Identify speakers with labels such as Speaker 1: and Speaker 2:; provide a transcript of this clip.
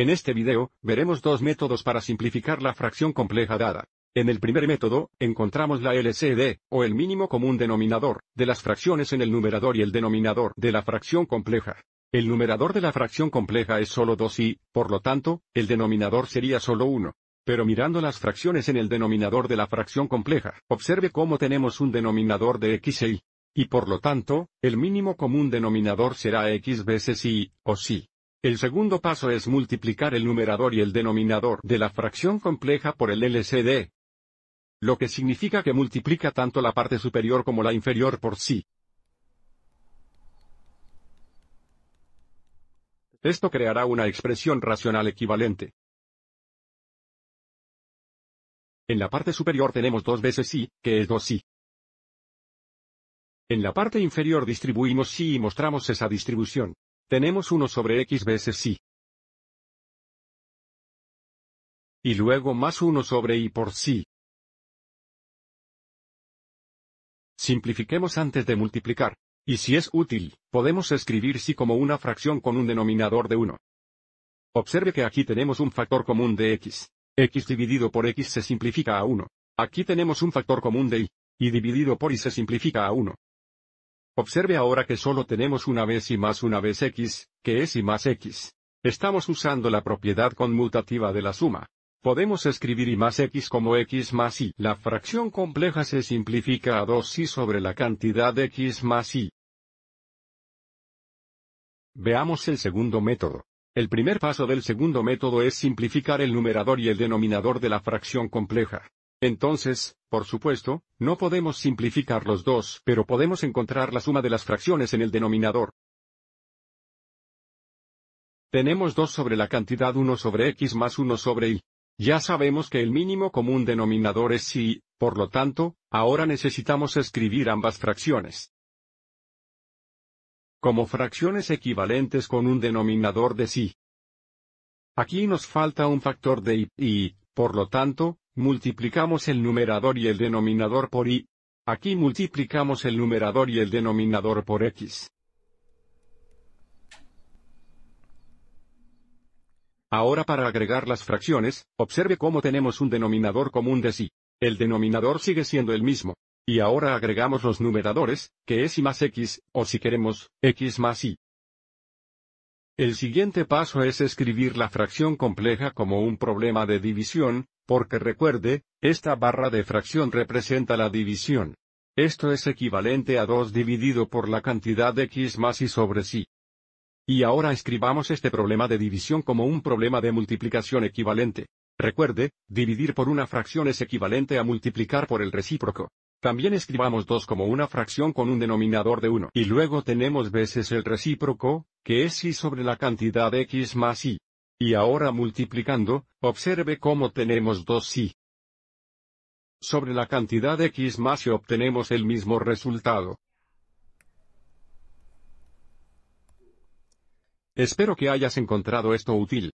Speaker 1: En este video, veremos dos métodos para simplificar la fracción compleja dada. En el primer método, encontramos la LCD, o el mínimo común denominador, de las fracciones en el numerador y el denominador de la fracción compleja. El numerador de la fracción compleja es solo 2 y, por lo tanto, el denominador sería solo 1. Pero mirando las fracciones en el denominador de la fracción compleja, observe cómo tenemos un denominador de x e y. por lo tanto, el mínimo común denominador será x veces y, o si. El segundo paso es multiplicar el numerador y el denominador de la fracción compleja por el LCD. Lo que significa que multiplica tanto la parte superior como la inferior por sí. Esto creará una expresión racional equivalente. En la parte superior tenemos dos veces sí, que es 2sí. En la parte inferior distribuimos sí y mostramos esa distribución. Tenemos 1 sobre x veces y. Y luego más 1 sobre y por sí. Simplifiquemos antes de multiplicar. Y si es útil, podemos escribir sí como una fracción con un denominador de 1. Observe que aquí tenemos un factor común de x. x dividido por x se simplifica a 1. Aquí tenemos un factor común de y. y dividido por y se simplifica a 1. Observe ahora que solo tenemos una vez y más una vez x, que es y más x. Estamos usando la propiedad conmutativa de la suma. Podemos escribir y más x como x más y. La fracción compleja se simplifica a 2y sobre la cantidad x más y. Veamos el segundo método. El primer paso del segundo método es simplificar el numerador y el denominador de la fracción compleja. Entonces, por supuesto, no podemos simplificar los dos, pero podemos encontrar la suma de las fracciones en el denominador. Tenemos 2 sobre la cantidad 1 sobre x más 1 sobre y. Ya sabemos que el mínimo común denominador es y, por lo tanto, ahora necesitamos escribir ambas fracciones. Como fracciones equivalentes con un denominador de sí. Aquí nos falta un factor de y, y, por lo tanto, Multiplicamos el numerador y el denominador por i. Aquí multiplicamos el numerador y el denominador por x. Ahora para agregar las fracciones, observe cómo tenemos un denominador común de sí. El denominador sigue siendo el mismo. Y ahora agregamos los numeradores, que es i más x, o si queremos, x más i. El siguiente paso es escribir la fracción compleja como un problema de división, porque recuerde, esta barra de fracción representa la división. Esto es equivalente a 2 dividido por la cantidad de x más y sobre sí. Y ahora escribamos este problema de división como un problema de multiplicación equivalente. Recuerde, dividir por una fracción es equivalente a multiplicar por el recíproco. También escribamos 2 como una fracción con un denominador de 1. Y luego tenemos veces el recíproco, que es y sobre la cantidad x más y. Y ahora multiplicando, observe cómo tenemos 2y. Sobre la cantidad x más y obtenemos el mismo resultado. Espero que hayas encontrado esto útil.